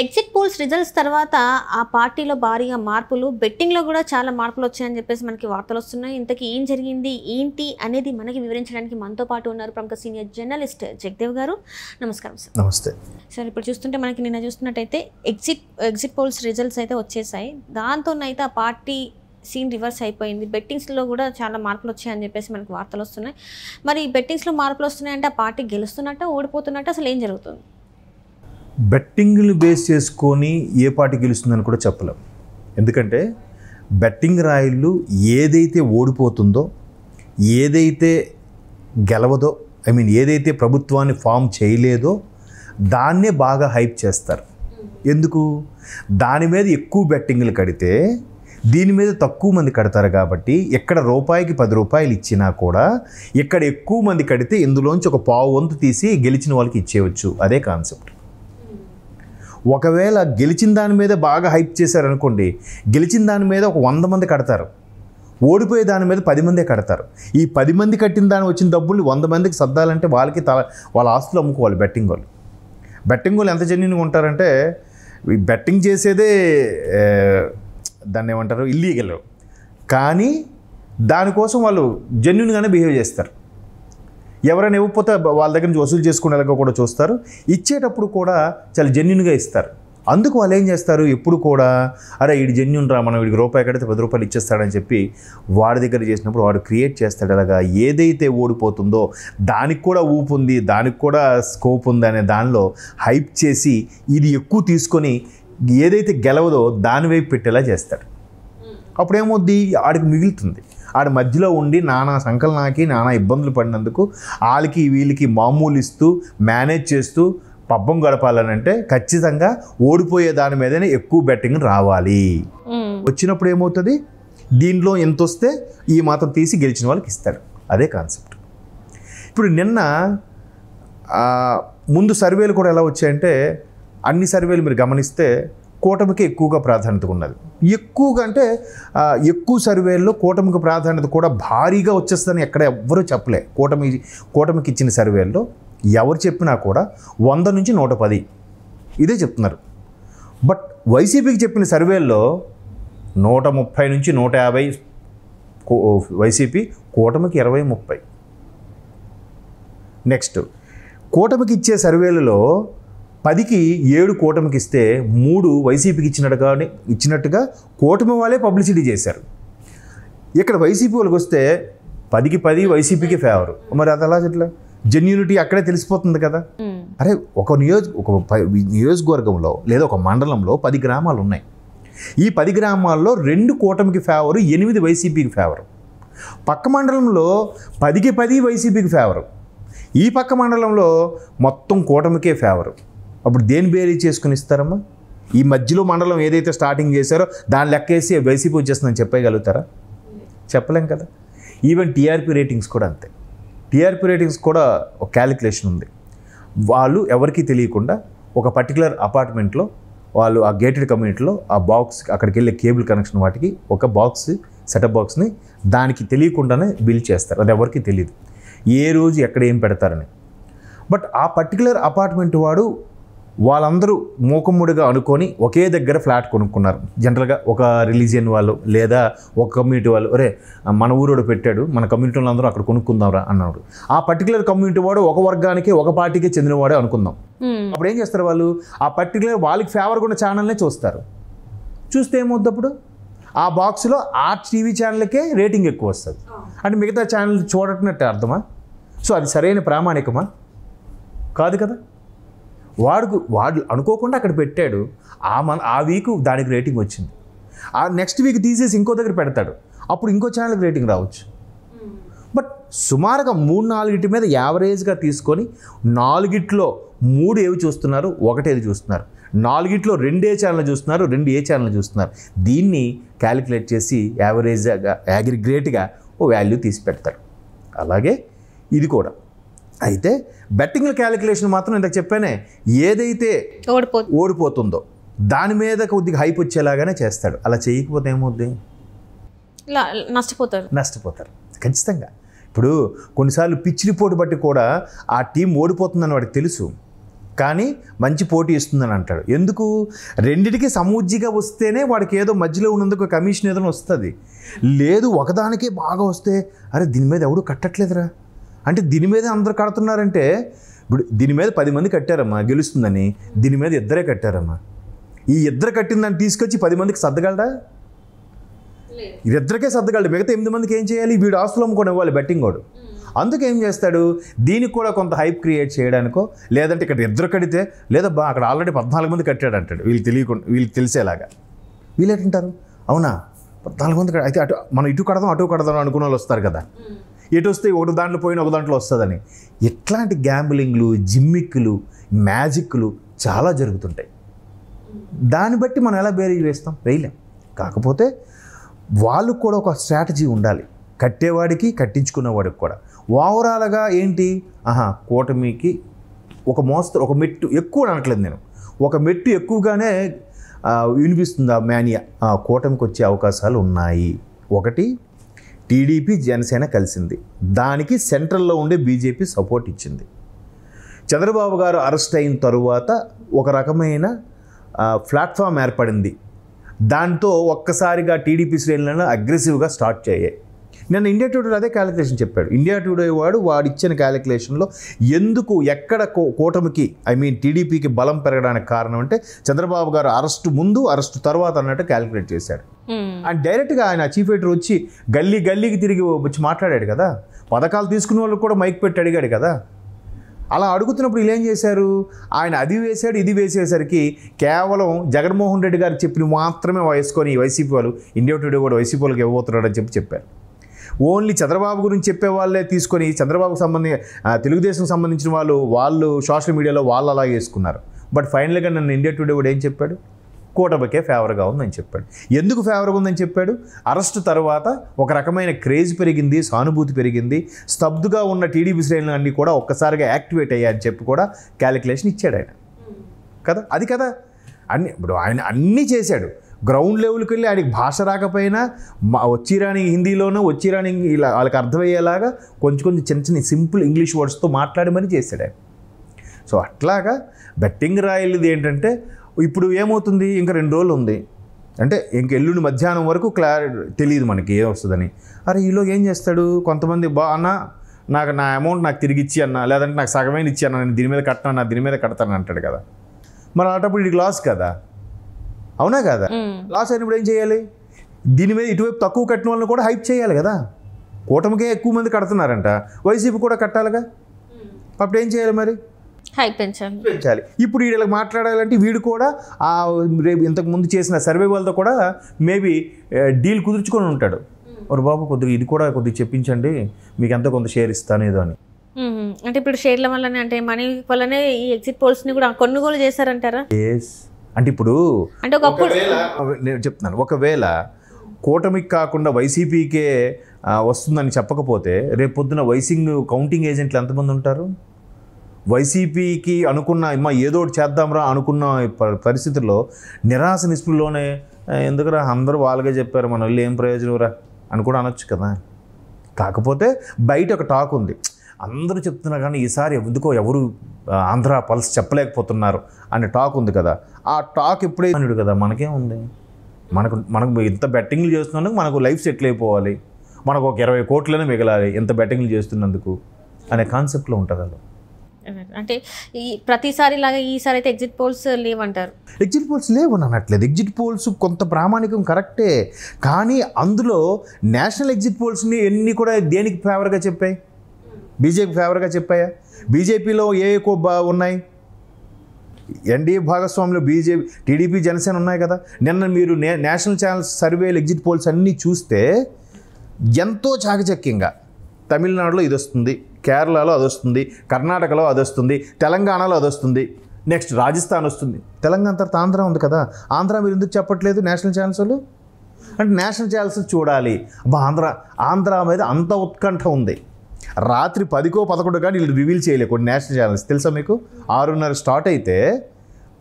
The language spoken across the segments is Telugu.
ఎగ్జిట్ పోల్స్ రిజల్ట్స్ తర్వాత ఆ పార్టీలో భారీగా మార్పులు బెట్టింగ్లో కూడా చాలా మార్పులు వచ్చాయని చెప్పేసి మనకి వార్తలు వస్తున్నాయి ఇంతకీ ఏం జరిగింది ఏంటి అనేది మనకి వివరించడానికి మనతో పాటు ఉన్నారు ప్రముఖ సీనియర్ జర్నలిస్ట్ జగదేవ్ గారు నమస్కారం సార్ నమస్తే సార్ ఇప్పుడు చూస్తుంటే మనకి నిన్న చూస్తున్నట్టయితే ఎగ్జిట్ ఎగ్జిట్ పోల్స్ రిజల్ట్స్ అయితే వచ్చేసాయి దాంతోనైతే ఆ పార్టీ సీన్ రివర్స్ అయిపోయింది బెట్టింగ్స్లో కూడా చాలా మార్పులు వచ్చాయని చెప్పేసి మనకి వార్తలు వస్తున్నాయి మరి బెట్టింగ్స్లో మార్పులు వస్తున్నాయంటే ఆ పార్టీ గెలుస్తున్నట్ట ఓడిపోతున్నట్టు అసలు ఏం జరుగుతుంది బెట్టింగ్ని బేస్ చేసుకొని ఏ పార్టీ గెలుస్తుందని కూడా చెప్పలేం ఎందుకంటే బెట్టింగ్ రాయిళ్ళు ఏదైతే ఓడిపోతుందో ఏదైతే గెలవదో ఐ మీన్ ఏదైతే ప్రభుత్వాన్ని ఫామ్ చేయలేదో దాన్నే బాగా హైప్ చేస్తారు ఎందుకు దాని మీద ఎక్కువ బెట్టింగ్లు కడితే దీని మీద తక్కువ మంది కడతారు కాబట్టి ఎక్కడ రూపాయికి పది రూపాయలు ఇచ్చినా కూడా ఇక్కడ ఎక్కువ మంది కడితే ఇందులోంచి ఒక పావు వంతు తీసి గెలిచిన వాళ్ళకి ఇచ్చేయచ్చు అదే కాన్సెప్ట్ ఒకవేళ గెలిచిన దాని మీద బాగా హైప్ చేశారనుకోండి గెలిచిన దాని మీద ఒక వంద మంది కడతారు ఓడిపోయే దాని మీద పది మందే కడతారు ఈ పది మంది కట్టిన దాని వచ్చిన డబ్బుల్ని వంద మందికి సర్దాలంటే వాళ్ళకి తల వాళ్ళ ఆస్తులు అమ్ముకోవాలి బెట్టింగ్ వాళ్ళు బెట్టింగ్ వాళ్ళు ఎంత జన్యునిగా ఉంటారంటే ఈ బెట్టింగ్ చేసేదే దాన్ని ఏమంటారు ఇల్లీగల్ కానీ దానికోసం వాళ్ళు జెన్యున్గానే బిహేవ్ చేస్తారు ఎవరైనా ఇవ్వకపోతే వాళ్ళ దగ్గర నుంచి వసూలు చేసుకునేలాగా కూడా చూస్తారు ఇచ్చేటప్పుడు కూడా చాలా జెన్యున్గా ఇస్తారు అందుకు వాళ్ళు ఏం చేస్తారు ఎప్పుడు కూడా అరే వీడి జెన్యున్ రా మనం వీడికి రూపాయి కడితే పది రూపాయలు ఇచ్చేస్తాడని చెప్పి వాడి దగ్గర చేసినప్పుడు వాడు క్రియేట్ చేస్తాడు అలాగా ఏదైతే ఓడిపోతుందో దానికి కూడా ఊపు ఉంది దానికి కూడా స్కోప్ ఉంది అనే దానిలో హైప్ చేసి ఇది ఎక్కువ తీసుకొని ఏదైతే గెలవదో దాని వైపు పెట్టేలా చేస్తాడు అప్పుడేమొద్ది ఆడికి మిగులుతుంది ఆడ మధ్యలో ఉండి నానా సంకలనాకి నానా ఇబ్బందులు పడినందుకు వాళ్ళకి వీళ్ళకి మామూలు ఇస్తూ మేనేజ్ చేస్తూ పబ్బం గడపాలనంటే ఖచ్చితంగా ఓడిపోయే దాని మీదనే ఎక్కువ బెట్టింగ్ రావాలి వచ్చినప్పుడు ఏమవుతుంది దీనిలో ఎంత వస్తే ఈ మాత్రం తీసి గెలిచిన వాళ్ళకి ఇస్తారు అదే కాన్సెప్ట్ ఇప్పుడు నిన్న ముందు సర్వేలు కూడా ఎలా వచ్చాయంటే అన్ని సర్వేలు మీరు గమనిస్తే కూటమికి ఎక్కువగా ప్రాధాన్యత ఉన్నది ఎక్కువగా అంటే ఎక్కువ సర్వేల్లో కూటమికి ప్రాధాన్యత కూడా భారీగా వచ్చేస్తుందని ఎక్కడ ఎవ్వరూ చెప్పలే కూటమి కూటమికి ఇచ్చిన సర్వేల్లో ఎవరు చెప్పినా కూడా వంద నుంచి నూట పది ఇదే చెప్తున్నారు బట్ వైసీపీకి చెప్పిన సర్వేల్లో నూట ముప్పై నుంచి నూట యాభై వైసీపీ కూటమికి ఇరవై ముప్పై నెక్స్ట్ కూటమికి ఇచ్చే సర్వేలలో పదికి ఏడు కూటమికి ఇస్తే మూడు వైసీపీకి కానీ ఇచ్చినట్టుగా కూటమి వాళ్ళే పబ్లిసిటీ చేశారు ఇక్కడ వైసీపీ వాళ్ళకి వస్తే పదికి పది వైసీపీకి ఫేవరు మరి అది అలా చెట్ల జెన్యూనిటీ అక్కడే తెలిసిపోతుంది కదా hmm. అరే ఒక నియోజ ఒక నియోజకవర్గంలో లేదా ఒక మండలంలో పది గ్రామాలు ఉన్నాయి ఈ పది గ్రామాల్లో రెండు కూటమికి ఫేవరు ఎనిమిది వైసీపీకి ఫేవరు పక్క మండలంలో పదికి పది వైసీపీకి ఫేవరు ఈ పక్క మండలంలో మొత్తం కూటమికే ఫేవరు అప్పుడు దేని బేరీ చేసుకుని ఇస్తారమ్మా ఈ మధ్యలో మండలం ఏదైతే స్టార్టింగ్ చేశారో దాని లెక్కేసి వైసీపీ వచ్చేస్తుందని చెప్పగలుగుతారా చెప్పలేం కదా ఈవెన్ టీఆర్పీ రేటింగ్స్ కూడా అంతే టీఆర్పీ రేటింగ్స్ కూడా ఒక క్యాలిక్యులేషన్ ఉంది వాళ్ళు ఎవరికీ తెలియకుండా ఒక పర్టికులర్ అపార్ట్మెంట్లో వాళ్ళు ఆ గేటెడ్ కమ్యూనిటీలో ఆ బాక్స్ అక్కడికి వెళ్ళే కేబుల్ కనెక్షన్ వాటికి ఒక బాక్స్ సెటప్ బాక్స్ని దానికి తెలియకుండానే బిల్ చేస్తారు అది ఎవరికీ తెలియదు ఏ రోజు ఎక్కడ ఏం పెడతారని బట్ ఆ పర్టికులర్ అపార్ట్మెంట్ వాడు వాళ్ళందరూ మూకమ్ముడిగా అనుకొని ఒకే దగ్గర ఫ్లాట్ కొనుక్కున్నారు జనరల్గా ఒక రిలీజియన్ వాళ్ళు లేదా ఒక కమ్యూనిటీ వాళ్ళు అరే మన ఊరోడు పెట్టాడు మన కమ్యూనిటీ వాళ్ళందరూ అక్కడ కొనుక్కుందాంరా అన్నాడు ఆ పర్టికులర్ కమ్యూనిటీ వాడు ఒక వర్గానికి ఒక పార్టీకి చెందినవాడే అనుకుందాం అప్పుడు ఏం చేస్తారు వాళ్ళు ఆ పర్టికులర్ వాళ్ళకి ఫేవర్గా ఉన్న ఛానల్నే చూస్తారు చూస్తే ఏమవుద్ది అప్పుడు ఆ బాక్స్లో ఆ టీవీ ఛానల్కే రేటింగ్ ఎక్కువ వస్తుంది అంటే మిగతా ఛానల్ చూడటనట్టు అర్థమా సో అది సరైన ప్రామాణికమా కాదు కదా వాడు వాడు అనుకోకుండా అక్కడ పెట్టాడు ఆ మన ఆ వీక్ దానికి రేటింగ్ వచ్చింది ఆ నెక్స్ట్ వీక్ తీసేసి ఇంకో దగ్గర పెడతాడు అప్పుడు ఇంకో ఛానల్కి రేటింగ్ రావచ్చు బట్ సుమారుగా మూడు నాలుగిటి మీద యావరేజ్గా తీసుకొని నాలుగిట్లో మూడు ఏవి చూస్తున్నారు ఒకటేది చూస్తున్నారు నాలుగిట్లో రెండే ఛానల్ చూస్తున్నారు రెండు ఏ ఛానల్ చూస్తున్నారు దీన్ని క్యాలిక్యులేట్ చేసి యావరేజ్గా యాగ్రిగ్రేట్గా ఓ వాల్యూ తీసి పెడతారు అలాగే ఇది కూడా అయితే బెట్టింగ్ క్యాలిక్యులేషన్ మాత్రం ఇంతకు చెప్పానే ఏదైతే ఓడిపోతుందో దాని మీద కొద్దిగా హైప్ వచ్చేలాగానే చేస్తాడు అలా చేయకపోతే ఏమవుద్ది నష్టపోతారు నష్టపోతారు ఖచ్చితంగా ఇప్పుడు కొన్నిసార్లు పిచ్ రిపోర్ట్ బట్టి కూడా ఆ టీం ఓడిపోతుందని వాడికి తెలుసు కానీ మంచి పోటీ ఇస్తుందని అంటాడు ఎందుకు రెండిటికి సమూజ్జిగా వస్తేనే వాడికి ఏదో మధ్యలో ఉన్నందుకు కమిషన్ ఏదైనా వస్తుంది లేదు ఒకదానికే బాగా వస్తే అరే దీని మీద ఎవడు కట్టట్లేదురా అంటే దీని మీద అందరు కడుతున్నారంటే ఇప్పుడు దీని మీద పది మంది కట్టారమ్మా గెలుస్తుందని దీని మీద ఇద్దరే కట్టారమ్మా ఈ ఇద్దరు కట్టిందని తీసుకొచ్చి పది మందికి సర్దగలరా ఇద్దరికే సర్దగలడు మిగతా ఎనిమిది మందికి ఏం చేయాలి వీడు ఆస్తులు అమ్ముకొని ఇవ్వాలి బెట్టింగ్ వాడు అందుకేం చేస్తాడు దీనికి కూడా కొంత హైప్ క్రియేట్ చేయడానికో లేదంటే ఇక్కడ ఇద్దరు కడితే లేదా బా అక్కడ ఆల్రెడీ పద్నాలుగు మంది కట్టాడు అంటాడు వీళ్ళు తెలియకుండా వీళ్ళు తెలిసేలాగా వీళ్ళు అవునా పద్నాలుగు మంది అయితే అటు మనం ఇటు కడదాం అటు కడదాం అనుకున్న వాళ్ళు వస్తారు కదా ఎటు వస్తే ఒక దాంట్లో పోయిన ఒక దాంట్లో వస్తుందని ఇట్లాంటి గ్యాంబ్లింగ్లు జిమ్మిక్కులు మ్యాజిక్లు చాలా జరుగుతుంటాయి దాన్ని బట్టి మనం ఎలా బేరీజ్ వేస్తాం వేయలేం కాకపోతే వాళ్ళు కూడా ఒక స్ట్రాటజీ ఉండాలి కట్టేవాడికి కట్టించుకునేవాడికి కూడా ఓవరాల్గా ఏంటి ఆహా కూటమికి ఒక మోస్తరు ఒక మెట్టు ఎక్కువ అనట్లేదు నేను ఒక మెట్టు ఎక్కువగానే వినిపిస్తుంది ఆ మేనియా కూటమికి వచ్చే అవకాశాలు ఉన్నాయి ఒకటి టీడీపీ జనసేన కలిసింది దానికి సెంట్రల్లో ఉండే బీజేపీ సపోర్ట్ ఇచ్చింది చంద్రబాబు గారు అరెస్ట్ అయిన తరువాత ఒక రకమైన ప్లాట్ఫామ్ ఏర్పడింది దాంతో ఒక్కసారిగా టీడీపీ శ్రేణులను అగ్రెసివ్గా స్టార్ట్ చేయాయి నిన్న ఇండియా టుడే అదే క్యాలిక్యులేషన్ చెప్పాడు ఇండియా టుడే వాడు వాడిచ్చిన క్యాలిక్యులేషన్లో ఎందుకు ఎక్కడ కూటమికి ఐ మీన్ టీడీపీకి బలం పెరగడానికి కారణం అంటే చంద్రబాబు గారు అరెస్టు ముందు అరెస్టు తర్వాత అన్నట్టు క్యాలిక్యులేట్ చేశాడు అండ్ hmm. డైరెక్ట్గా ఆయన చీఫ్ ఎడిటర్ వచ్చి గల్లీ గల్లీకి తిరిగి వచ్చి మాట్లాడాడు కదా పథకాలు తీసుకున్న వాళ్ళు కూడా మైక్ పెట్టి అడిగాడు కదా అలా అడుగుతున్నప్పుడు వీళ్ళు ఏం చేశారు ఆయన అది వేశాడు ఇది వేసేసరికి కేవలం జగన్మోహన్ రెడ్డి గారు చెప్పిన మాత్రమే వయసుకొని వైసీపీ వాళ్ళు ఇండియా టుడే కూడా వైసీపీ వాళ్ళకి అని చెప్పి చెప్పారు ఓన్లీ చంద్రబాబు గురించి చెప్పే వాళ్ళే తీసుకొని చంద్రబాబుకు సంబంధించి తెలుగుదేశం సంబంధించిన వాళ్ళు వాళ్ళు సోషల్ మీడియాలో వాళ్ళు అలా వేసుకున్నారు బట్ ఫైనల్గా నన్ను ఇండియా టుడే కూడా ఏం చెప్పాడు కూటమికే ఫేవర్గా ఉందని చెప్పాడు ఎందుకు ఫేవర్గా ఉందని చెప్పాడు అరెస్ట్ తర్వాత ఒక రకమైన క్రేజ్ పెరిగింది సానుభూతి పెరిగింది స్తబ్దుగా ఉన్న టీడీపీ శ్రేణులు అన్నీ కూడా ఒక్కసారిగా యాక్టివేట్ అయ్యాయని చెప్పి కూడా క్యాలిక్యులేషన్ ఇచ్చాడు ఆయన కదా అది కదా అన్ని ఇప్పుడు ఆయన అన్నీ చేశాడు గ్రౌండ్ లెవెల్కి వెళ్ళి ఆయనకి భాష రాకపోయినా మా వచ్చిరాని హిందీలోనూ వచ్చిరాని ఇలా వాళ్ళకి అర్థమయ్యేలాగా కొంచెం కొంచెం చిన్న చిన్న సింపుల్ ఇంగ్లీష్ వర్డ్స్తో మాట్లాడమని చేశాడు ఆయన సో అట్లాగా బెట్టింగ్ రాయలది ఏంటంటే ఇప్పుడు ఏమవుతుంది ఇంకా రెండు రోజులు ఉంది అంటే ఇంక ఎల్లుండి మధ్యాహ్నం వరకు క్లారిటీ తెలియదు మనకి ఏం వస్తుందని అరే ఈలో ఏం చేస్తాడు కొంతమంది బా అన్న నాకు నా అమౌంట్ నాకు తిరిగి ఇచ్చి అన్న లేదంటే నాకు సగమైన ఇచ్చి అన్న నేను దీని మీద కట్టాను నా దీని మీద కడతాను అంటాడు కదా మరి అలాంటప్పుడు ఇది లాస్ కదా అవునా కదా లాస్ అయినప్పుడు ఏం చేయాలి దీని మీద ఇటువైపు తక్కువ కట్టిన వాళ్ళని కూడా హైప్ చేయాలి కదా కూటమికే ఎక్కువ మంది కడుతున్నారంట వైసీపీ కూడా కట్టాలిగా అప్పుడు ఏం చేయాలి మరి పెంచాలి ఇప్పుడు వీళ్ళకి మాట్లాడాలంటే వీడు కూడా ఆ రేపు ఇంతకు ముందు చేసిన సర్వే వాళ్ళతో కూడా మేబీ డీల్ కుదుర్చుకొని ఉంటాడు మరి బాబు కొద్దిగా ఇది కూడా కొద్దిగా చెప్పించండి మీకు ఎంత కొంత షేర్ ఇస్తాను ఏదో అని అంటే ఇప్పుడు షేర్ల వల్లనే అంటే మనీ వల్లనే ఈ ఎగ్జిట్ ని కూడా కొనుగోలు చేశారంటారా అంటే ఇప్పుడు అంటే నేను చెప్తున్నాను ఒకవేళ కూటమికి కాకుండా వైసీపీకే వస్తుందని చెప్పకపోతే రేపు పొద్దున వైసింగ్ కౌంటింగ్ ఏజెంట్లు ఎంతమంది ఉంటారు వైసీపీకి అనుకున్న మా ఏదో ఒకటి చేద్దాంరా అనుకున్న పరిస్థితుల్లో నిరాశ నిస్పులోనే ఎందుకురా అందరూ వాళ్ళగా చెప్పారు మన వాళ్ళు ఏం ప్రయోజనం రా అని కూడా అనొచ్చు కదా కాకపోతే బయట ఒక టాక్ ఉంది అందరూ చెప్తున్నారు కానీ ఈసారి ఎందుకో ఎవరు ఆంధ్ర పల్స్ చెప్పలేకపోతున్నారు అనే టాక్ ఉంది కదా ఆ టాక్ ఇప్పుడే అన్నాడు కదా ఉంది మనకు మనకు ఇంత బెట్టింగ్లు చేస్తున్నందుకు మనకు లైఫ్ సెటిల్ అయిపోవాలి మనకు ఒక ఇరవై కోట్లనే మిగలాలి ఇంత బెట్టింగ్లు చేస్తున్నందుకు అనే కాన్సెప్ట్లో ఉంటుంది అది అంటే ఈ ప్రతిసారి లాగా ఈసారి అయితే ఎగ్జిట్ పోల్స్ లేవంటారు ఎగ్జిట్ పోల్స్ లేవు అనట్లేదు ఎగ్జిట్ పోల్స్ కొంత ప్రామాణికం కరెక్టే కానీ అందులో నేషనల్ ఎగ్జిట్ పోల్స్ని ఎన్ని కూడా దేనికి ఫేవర్గా చెప్పాయి బీజేపీ ఫేవర్గా చెప్పాయా బీజేపీలో ఏ ఎక్కువ ఉన్నాయి ఎన్డీఏ భాగస్వామ్యంలో బీజేపీ టీడీపీ జనసేన ఉన్నాయి కదా నిన్న మీరు నేషనల్ ఛానల్ సర్వేలు ఎగ్జిట్ పోల్స్ అన్నీ చూస్తే ఎంతో చాకచక్యంగా తమిళనాడులో ఇది వస్తుంది కేరళలో అది వస్తుంది కర్ణాటకలో అది వస్తుంది తెలంగాణలో అది వస్తుంది నెక్స్ట్ రాజస్థాన్ వస్తుంది తెలంగాణ తర్వాత ఆంధ్ర ఉంది కదా ఆంధ్ర మీరు ఎందుకు చెప్పట్లేదు నేషనల్ ఛానల్స్ వాళ్ళు అంటే నేషనల్ ఛానల్స్ చూడాలి ఆంధ్ర ఆంధ్ర మీద అంత ఉత్కంఠ ఉంది రాత్రి పదికో పదకొండు కానీ వీళ్ళు రివీల్ చేయలేదు కొన్ని నేషనల్ ఛానల్స్ తెలుసా మీకు ఆరున్నర స్టార్ట్ అయితే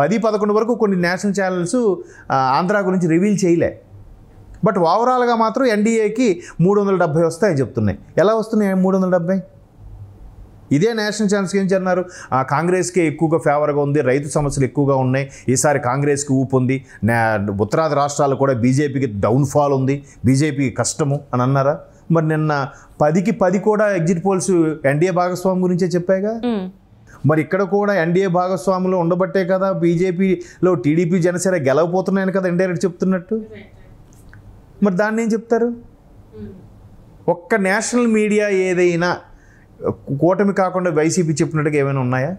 పది పదకొండు వరకు కొన్ని నేషనల్ ఛానల్స్ ఆంధ్ర గురించి రివీల్ చేయలే బట్ ఓవరాల్గా మాత్రం ఎన్డీఏకి మూడు వందల డెబ్బై వస్తాయని చెప్తున్నాయి ఎలా వస్తున్నాయి మూడు వందల డెబ్బై ఇదే నేషనల్ ఛానల్స్కి ఏం చెన్నారు కాంగ్రెస్కే ఎక్కువగా ఫేవర్గా ఉంది రైతు సమస్యలు ఎక్కువగా ఉన్నాయి ఈసారి కాంగ్రెస్కి ఊపు ఉంది ఉత్తరాది రాష్ట్రాలు కూడా బీజేపీకి డౌన్ఫాల్ ఉంది బీజేపీకి కష్టము అని అన్నారా మరి నిన్న పదికి పది కూడా ఎగ్జిట్ పోల్స్ ఎన్డీఏ భాగస్వామి గురించే చెప్పాగా మరి ఇక్కడ కూడా ఎన్డీఏ భాగస్వాములు ఉండబట్టే కదా బీజేపీలో టీడీపీ జనసేన గెలవపోతున్నాయని కదా ఇండైరెక్ట్ చెప్తున్నట్టు మరి దాన్ని ఏం చెప్తారు ఒక్క నేషనల్ మీడియా ఏదైనా కూటమి కాకుండా వైసీపీ చెప్పినట్టుగా ఏమైనా ఉన్నాయా